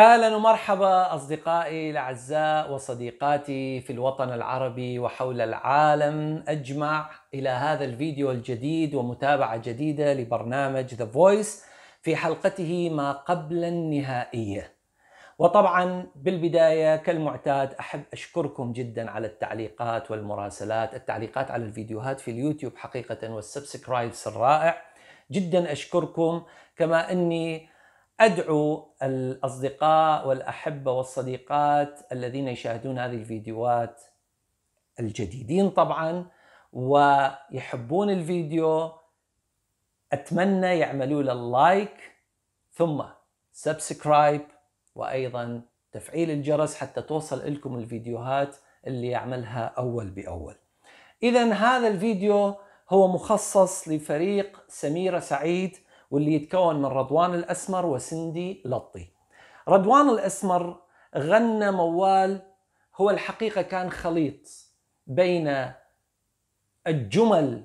اهلا ومرحبا اصدقائي الاعزاء وصديقاتي في الوطن العربي وحول العالم اجمع الى هذا الفيديو الجديد ومتابعه جديده لبرنامج ذا فويس في حلقته ما قبل النهائيه. وطبعا بالبدايه كالمعتاد احب اشكركم جدا على التعليقات والمراسلات، التعليقات على الفيديوهات في اليوتيوب حقيقه والسبسكرايبس الرائع. جدا اشكركم كما اني ادعو الاصدقاء والاحبه والصديقات الذين يشاهدون هذه الفيديوهات الجديدين طبعا ويحبون الفيديو اتمنى يعملوا له لايك ثم سبسكرايب وايضا تفعيل الجرس حتى توصل لكم الفيديوهات اللي يعملها اول باول. اذا هذا الفيديو هو مخصص لفريق سميره سعيد واللي يتكون من رضوان الأسمر وسندي لطي رضوان الأسمر غنى موال هو الحقيقة كان خليط بين الجمل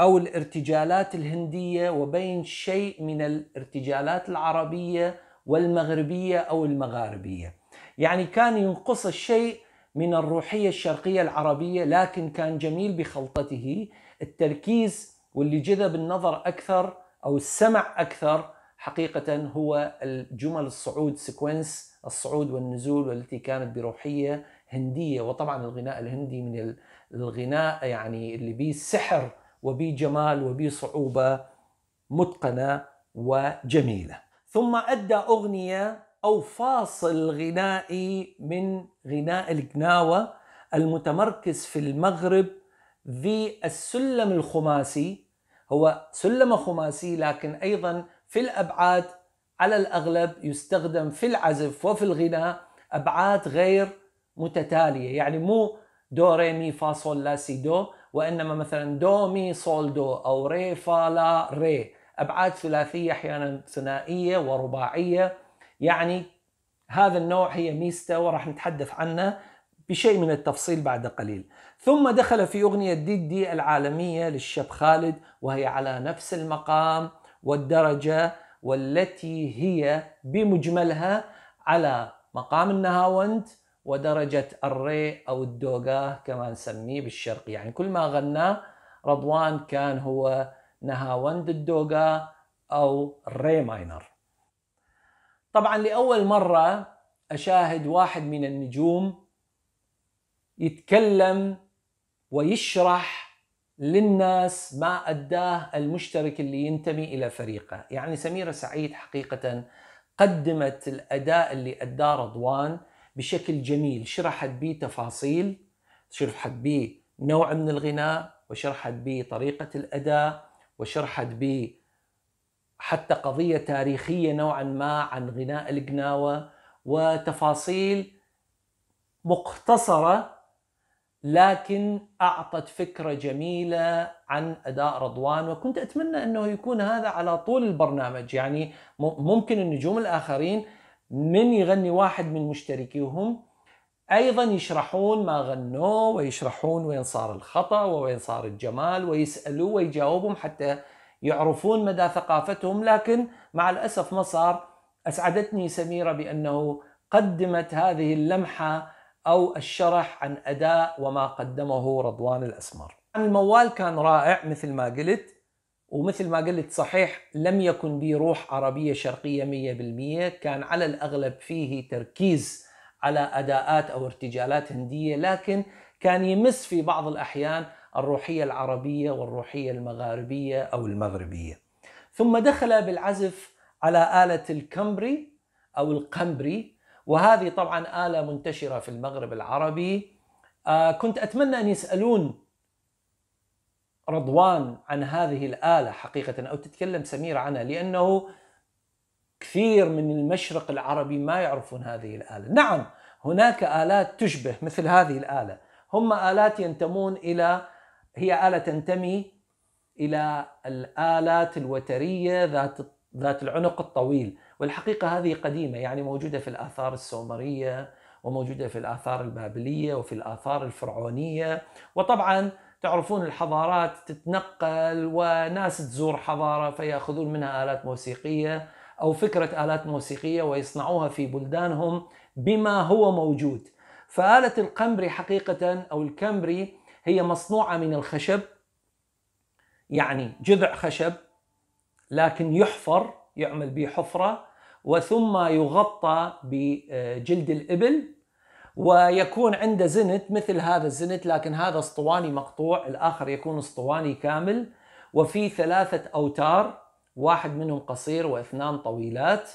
أو الارتجالات الهندية وبين شيء من الارتجالات العربية والمغربية أو المغاربية يعني كان ينقص الشيء من الروحية الشرقية العربية لكن كان جميل بخلطته التركيز واللي جذب النظر أكثر او السمع اكثر حقيقه هو الجمل الصعود سيكونس الصعود والنزول والتي كانت بروحيه هنديه وطبعا الغناء الهندي من الغناء يعني اللي به سحر وبيه جمال وبيه صعوبه متقنه وجميله ثم ادى اغنيه او فاصل غنائي من غناء الجناوة المتمركز في المغرب في السلم الخماسي هو سلم خماسي لكن أيضا في الأبعاد على الأغلب يستخدم في العزف وفي الغناء أبعاد غير متتالية يعني مو دو ري مي فا صول لا سي دو وإنما مثلا دو مي صول دو أو ري فا لا ري أبعاد ثلاثية أحيانا ثنائية ورباعية يعني هذا النوع هي ميزته وراح نتحدث عنه بشيء من التفصيل بعد قليل ثم دخل في أغنية ديد دي العالمية للشاب خالد وهي على نفس المقام والدرجة والتي هي بمجملها على مقام النهاوند ودرجة الري أو الدوغا كما نسميه بالشرق يعني كل ما غناه رضوان كان هو نهاوند الدوغا أو الري ماينر طبعا لأول مرة أشاهد واحد من النجوم يتكلم ويشرح للناس ما أداه المشترك اللي ينتمي إلى فريقه يعني سميرة سعيد حقيقة قدمت الأداء اللي أداه رضوان بشكل جميل شرحت به تفاصيل شرحت به نوع من الغناء وشرحت به طريقة الأداء وشرحت به حتى قضية تاريخية نوعا ما عن غناء القناوة وتفاصيل مقتصرة لكن اعطت فكره جميله عن اداء رضوان وكنت اتمنى انه يكون هذا على طول البرنامج يعني ممكن النجوم الاخرين من يغني واحد من مشتركيهم ايضا يشرحون ما غنوه ويشرحون وين صار الخطا ووين صار الجمال ويسالوه ويجاوبهم حتى يعرفون مدى ثقافتهم لكن مع الاسف ما صار اسعدتني سميره بانه قدمت هذه اللمحه أو الشرح عن أداء وما قدمه رضوان الأسمر الموال كان رائع مثل ما قلت ومثل ما قلت صحيح لم يكن به روح عربية شرقية 100% كان على الأغلب فيه تركيز على أداءات أو ارتجالات هندية لكن كان يمس في بعض الأحيان الروحية العربية والروحية المغاربية أو المغربية ثم دخل بالعزف على آلة الكمبري أو القمبري وهذه طبعا آلة منتشرة في المغرب العربي آه، كنت أتمنى أن يسألون رضوان عن هذه الآلة حقيقة أو تتكلم سمير عنها لأنه كثير من المشرق العربي ما يعرفون هذه الآلة نعم هناك آلات تشبه مثل هذه الآلة هم آلات ينتمون إلى هي آلة تنتمي إلى الآلات الوترية ذات ذات العنق الطويل والحقيقة هذه قديمة يعني موجودة في الآثار السومرية وموجودة في الآثار البابلية وفي الآثار الفرعونية وطبعا تعرفون الحضارات تتنقل وناس تزور حضارة فيأخذون منها آلات موسيقية أو فكرة آلات موسيقية ويصنعوها في بلدانهم بما هو موجود فآلة القمبري حقيقة أو الكمبري هي مصنوعة من الخشب يعني جذع خشب لكن يحفر يعمل به حفرة وثم يغطى بجلد الإبل ويكون عنده زنت مثل هذا الزنت لكن هذا اسطواني مقطوع الآخر يكون اسطواني كامل وفي ثلاثة أوتار واحد منهم قصير واثنان طويلات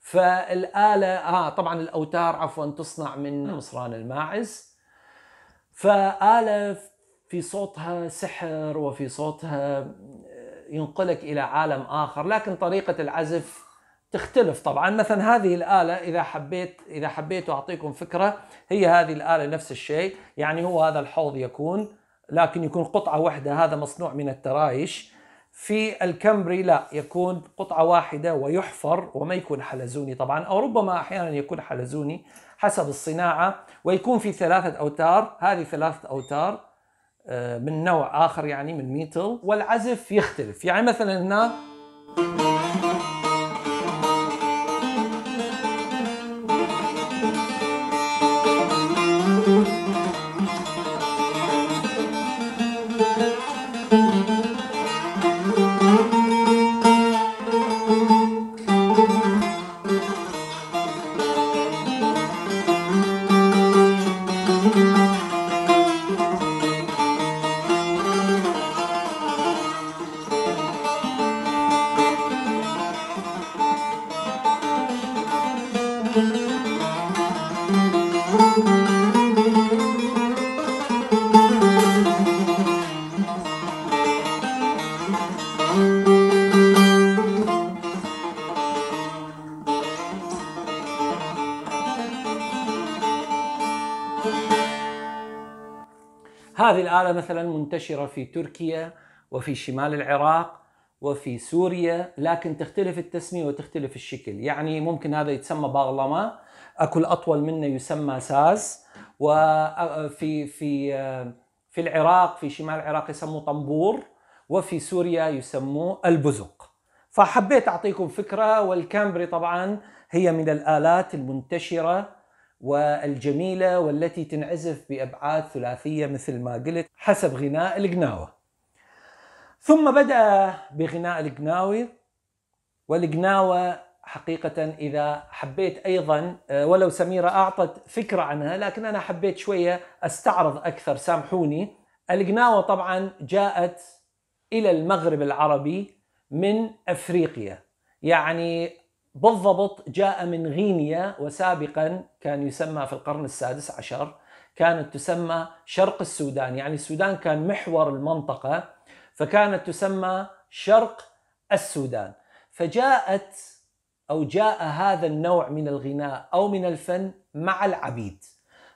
فالآلة آه طبعا الأوتار عفوا تصنع من مصران الماعز فآلة في صوتها سحر وفي صوتها ينقلك الى عالم اخر لكن طريقه العزف تختلف طبعا مثلا هذه الآلة إذا حبيت إذا حبيت أعطيكم فكرة هي هذه الآلة نفس الشيء يعني هو هذا الحوض يكون لكن يكون قطعة واحدة هذا مصنوع من الترايش في الكمبري لا يكون قطعة واحدة ويحفر وما يكون حلزوني طبعا أو ربما أحيانا يكون حلزوني حسب الصناعة ويكون في ثلاثة أوتار هذه ثلاثة أوتار آه، من نوع اخر يعني من ميتل والعزف يختلف يعني مثلا هنا وهذه الآلة مثلا منتشرة في تركيا وفي شمال العراق وفي سوريا لكن تختلف التسمية وتختلف الشكل يعني ممكن هذا يتسمى باغلما أكل أطول منه يسمى ساز وفي في في العراق في شمال العراق يسموه طنبور وفي سوريا يسموه البزق فحبيت أعطيكم فكرة والكامبري طبعا هي من الآلات المنتشرة والجميلة والتي تنعزف بأبعاد ثلاثية مثل ما قلت حسب غناء القناوة ثم بدأ بغناء القناوي والقناوة حقيقة إذا حبيت أيضا آه، ولو سميرة أعطت فكرة عنها لكن أنا حبيت شوية أستعرض أكثر سامحوني القناوة طبعا جاءت إلى المغرب العربي من أفريقيا يعني بالضبط جاء من غينيا وسابقا كان يسمى في القرن السادس عشر كانت تسمى شرق السودان يعني السودان كان محور المنطقة فكانت تسمى شرق السودان فجاءت أو جاء هذا النوع من الغناء أو من الفن مع العبيد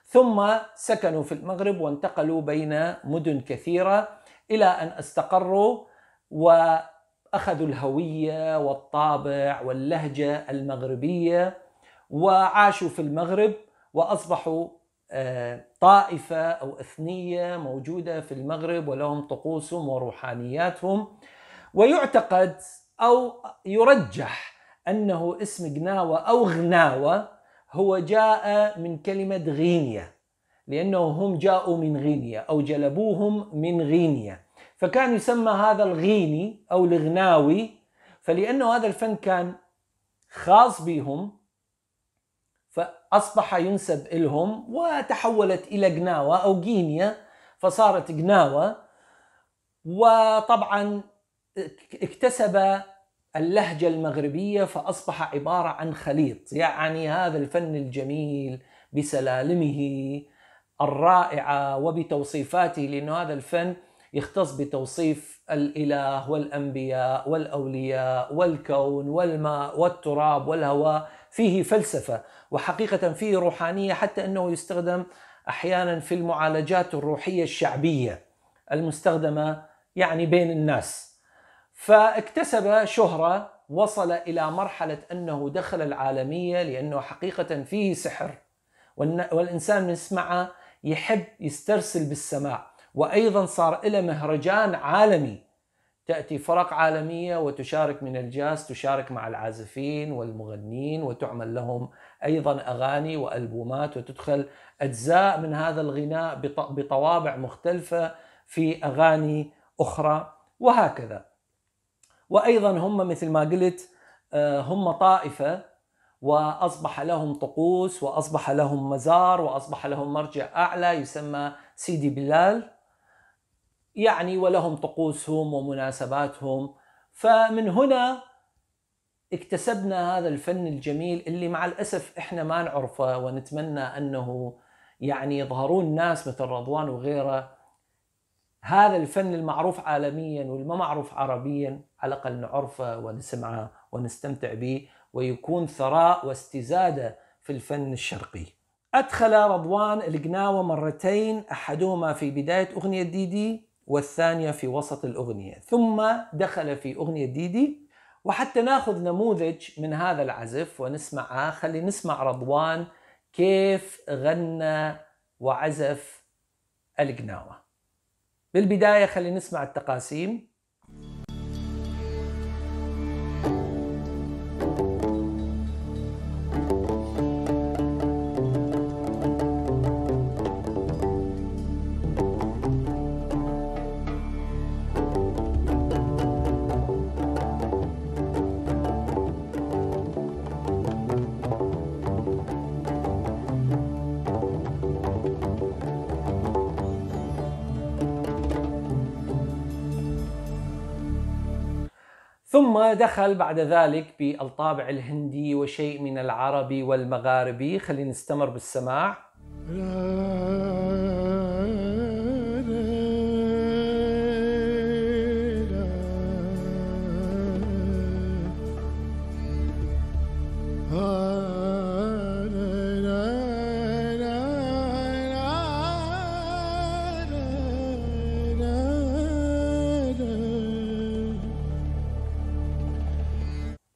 ثم سكنوا في المغرب وانتقلوا بين مدن كثيرة إلى أن استقروا و أخذوا الهوية والطابع واللهجة المغربية وعاشوا في المغرب وأصبحوا آه، طائفة أو إثنية موجودة في المغرب ولهم طقوسهم وروحانياتهم ويعتقد أو يرجح أنه اسم غناوة أو غناوة هو جاء من كلمة غينيا لأنهم هم جاءوا من غينيا أو جلبوهم من غينيا فكان يسمى هذا الغيني أو الغناوي فلأنه هذا الفن كان خاص بهم فأصبح ينسب إلهم وتحولت إلى غناوه أو غينيا فصارت غناوه وطبعا اكتسب اللهجة المغربية فأصبح عبارة عن خليط يعني هذا الفن الجميل بسلالمه الرائعة وبتوصيفاته لأن هذا الفن يختص بتوصيف الاله والانبياء والاولياء والكون والماء والتراب والهواء فيه فلسفه وحقيقه فيه روحانيه حتى انه يستخدم احيانا في المعالجات الروحيه الشعبيه المستخدمه يعني بين الناس فاكتسب شهره وصل الى مرحله انه دخل العالميه لانه حقيقه فيه سحر والانسان من يسمعه يحب يسترسل بالسماع وايضا صار لها مهرجان عالمي تاتي فرق عالميه وتشارك من الجاز تشارك مع العازفين والمغنين وتعمل لهم ايضا اغاني والبومات وتدخل اجزاء من هذا الغناء بطوابع مختلفه في اغاني اخرى وهكذا. وايضا هم مثل ما قلت آه، هم طائفه واصبح لهم طقوس واصبح لهم مزار واصبح لهم مرجع اعلى يسمى سيدي بلال يعني ولهم طقوسهم ومناسباتهم فمن هنا اكتسبنا هذا الفن الجميل اللي مع الاسف احنا ما نعرفه ونتمنى انه يعني يظهرون ناس مثل رضوان وغيره هذا الفن المعروف عالميا والما معروف عربيا على الاقل نعرفه ونسمعه ونستمتع به ويكون ثراء واستزاده في الفن الشرقي. ادخل رضوان القناوه مرتين احدهما في بدايه اغنيه ديدي دي والثانية في وسط الأغنية ثم دخل في أغنية ديدي وحتى ناخذ نموذج من هذا العزف ونسمعها خلي نسمع رضوان كيف غنى وعزف القناوة بالبداية خلي نسمع التقاسيم ثم دخل بعد ذلك بالطابع الهندي وشيء من العربي والمغاربي خلينا نستمر بالسماع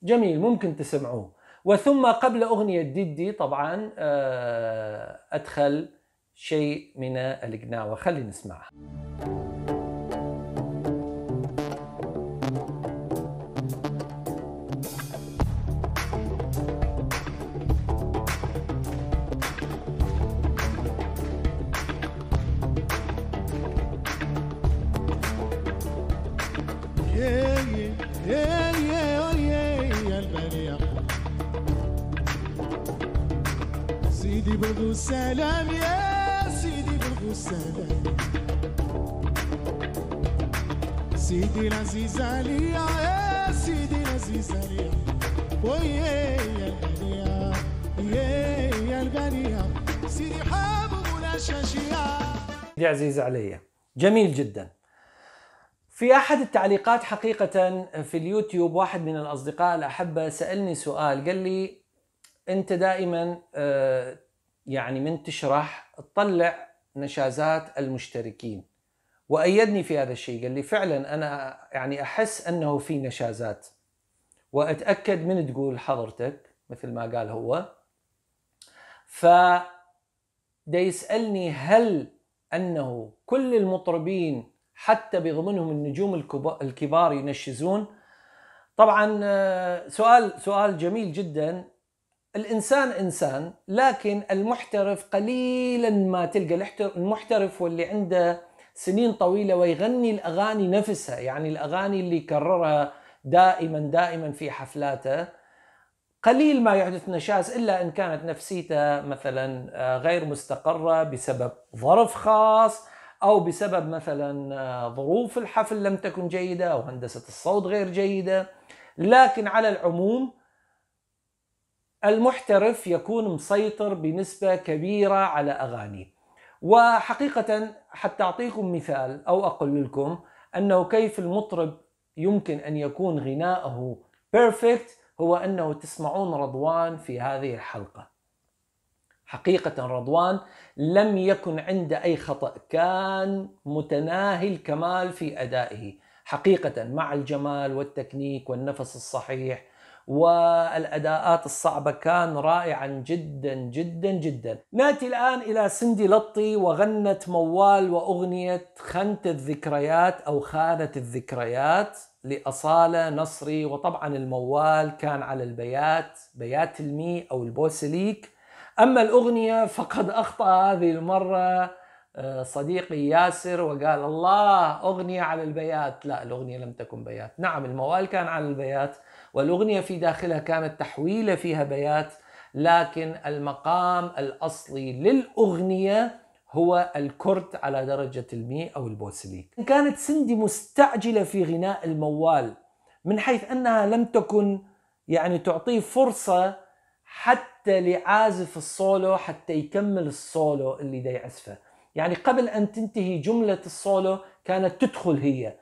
جميل ممكن تسمعوه وثم قبل أغنية ديدي طبعا آه، أدخل شيء من القناوة وخلي نسمعها السلام يا سيدي بلغوا السلام سيدي العزيز عليا يا سيدي العزيز عليا ويا يا الغالية يا يا الغالية سيدي حابب ولا شاشية سيدي عزيز عليا جميل جدا في احد التعليقات حقيقه في اليوتيوب واحد من الاصدقاء الاحبه سالني سؤال قال لي انت دائما آه، يعني من تشرح تطلع نشازات المشتركين وايدني في هذا الشيء قال لي فعلا انا يعني احس انه في نشازات واتاكد من تقول حضرتك مثل ما قال هو ف يسالني هل انه كل المطربين حتى بيضمنهم النجوم الكبار ينشزون طبعا آه، سؤال سؤال جميل جدا الانسان انسان لكن المحترف قليلا ما تلقى المحترف واللي عنده سنين طويله ويغني الاغاني نفسها يعني الاغاني اللي كررها دائما دائما في حفلاته قليل ما يحدث نشاز الا ان كانت نفسيته مثلا آه، غير مستقره بسبب ظرف خاص او بسبب مثلا آه، ظروف الحفل لم تكن جيده او هندسه الصوت غير جيده لكن على العموم المحترف يكون مسيطر بنسبة كبيرة على أغانيه وحقيقة حتى أعطيكم مثال أو أقول لكم أنه كيف المطرب يمكن أن يكون غناءه بيرفكت هو أنه تسمعون رضوان في هذه الحلقة حقيقة رضوان لم يكن عنده أي خطأ كان متناهي الكمال في أدائه حقيقة مع الجمال والتكنيك والنفس الصحيح والأداءات الصعبة كان رائعا جدا جدا جدا نأتي الآن إلى سندي لطي وغنت موال وأغنية خنت الذكريات أو خانت الذكريات لأصالة نصري وطبعا الموال كان على البيات بيات المي أو البوسليك أما الأغنية فقد أخطأ هذه المرة آه، صديقي ياسر وقال الله أغنية على البيات لا الأغنية لم تكن بيات نعم الموال كان على البيات والأغنية في داخلها كانت تحويلة فيها بيات لكن المقام الأصلي للأغنية هو الكرت على درجة المي أو البوسليك كانت سندي مستعجلة في غناء الموال من حيث أنها لم تكن يعني تعطيه فرصة حتى لعازف الصولو حتى يكمل الصولو اللي دا يعزفه يعني قبل أن تنتهي جملة السولو كانت تدخل هي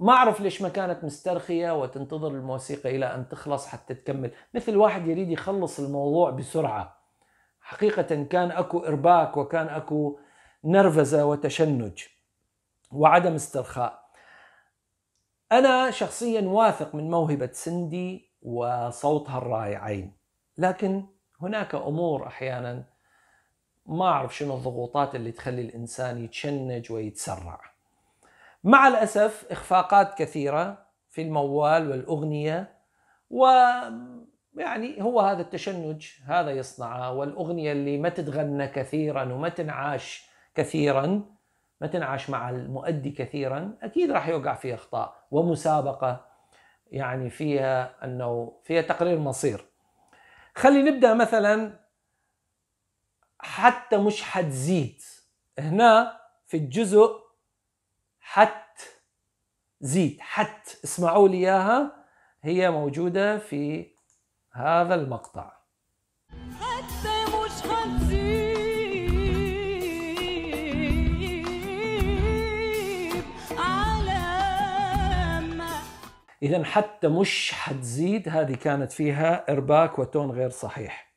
ما أعرف ليش ما كانت مسترخية وتنتظر الموسيقى إلى أن تخلص حتى تكمل مثل واحد يريد يخلص الموضوع بسرعة حقيقة كان أكو إرباك وكان أكو نرفزة وتشنج وعدم استرخاء أنا شخصيا واثق من موهبة سندي وصوتها الرائعين لكن هناك أمور أحيانا ما اعرف شنو الضغوطات اللي تخلي الانسان يتشنج ويتسرع. مع الاسف اخفاقات كثيره في الموال والاغنيه و يعني هو هذا التشنج هذا يصنعه والاغنيه اللي ما تتغنى كثيرا وما تنعاش كثيرا ما تنعاش مع المؤدي كثيرا اكيد راح يوقع في اخطاء ومسابقه يعني فيها انه فيها تقرير مصير. خلي نبدا مثلا حتى مش حتزيد هنا في الجزء حت زيد حت اسمعوا لي اياها هي موجوده في هذا المقطع حتى مش حتزيد على ما إذا حتى مش حتزيد هذه كانت فيها إرباك وتون غير صحيح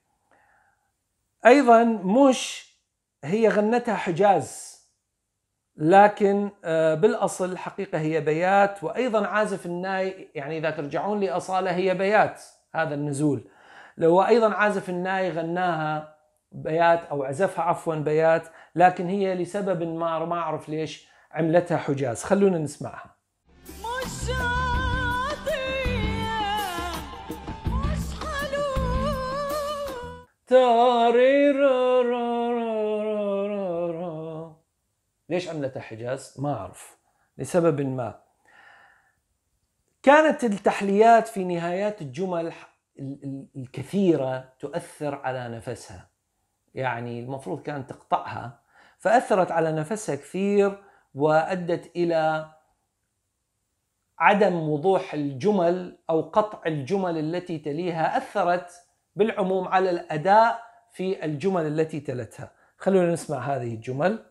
ايضا مش هي غنتها حجاز لكن آه، بالاصل الحقيقه هي بيات وايضا عازف الناي يعني اذا ترجعون لاصاله هي بيات هذا النزول لو ايضا عازف الناي غناها بيات او عزفها عفوا بيات لكن هي لسبب ما ما اعرف ليش عملتها حجاز خلونا نسمعها تاري را را را را را را ليش عملتها حجاز؟ ما أعرف لسبب ما كانت التحليات في نهايات الجمل الكثيرة تؤثر على نفسها يعني المفروض كانت تقطعها فأثرت على نفسها كثير وأدت إلى عدم وضوح الجمل أو قطع الجمل التي تليها أثرت بالعموم على الأداء في الجمل التي تلتها خلونا نسمع هذه الجمل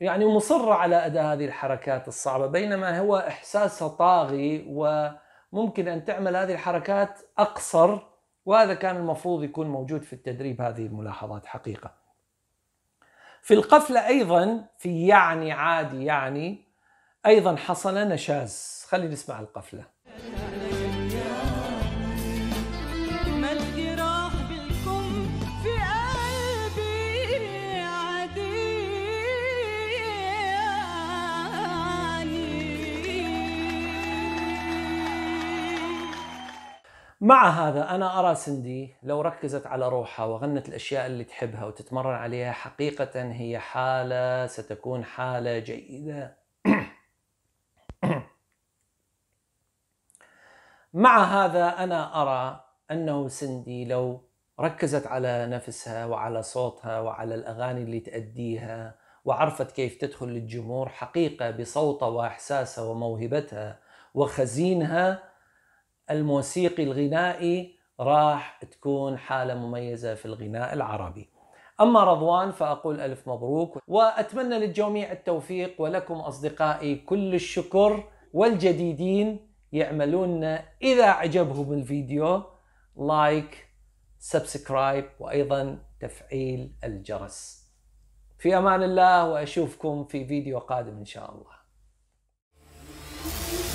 يعني مصرة على أداء هذه الحركات الصعبة بينما هو إحساسها طاغي وممكن أن تعمل هذه الحركات أقصر وهذا كان المفروض يكون موجود في التدريب هذه الملاحظات حقيقة في القفلة أيضا في يعني عادي يعني أيضا حصل نشاز خلينا نسمع القفلة مع هذا أنا أرى سندي لو ركزت على روحها وغنت الأشياء اللي تحبها وتتمرن عليها حقيقة هي حالة ستكون حالة جيدة مع هذا أنا أرى أنه سندي لو ركزت على نفسها وعلى صوتها وعلى الأغاني اللي تأديها وعرفت كيف تدخل للجمهور حقيقة بصوتها وإحساسها وموهبتها وخزينها الموسيقي الغنائي راح تكون حالة مميزة في الغناء العربي أما رضوان فأقول ألف مبروك وأتمنى للجميع التوفيق ولكم أصدقائي كل الشكر والجديدين يعملون إذا عجبهم الفيديو لايك سبسكرايب وأيضا تفعيل الجرس في أمان الله وأشوفكم في فيديو قادم إن شاء الله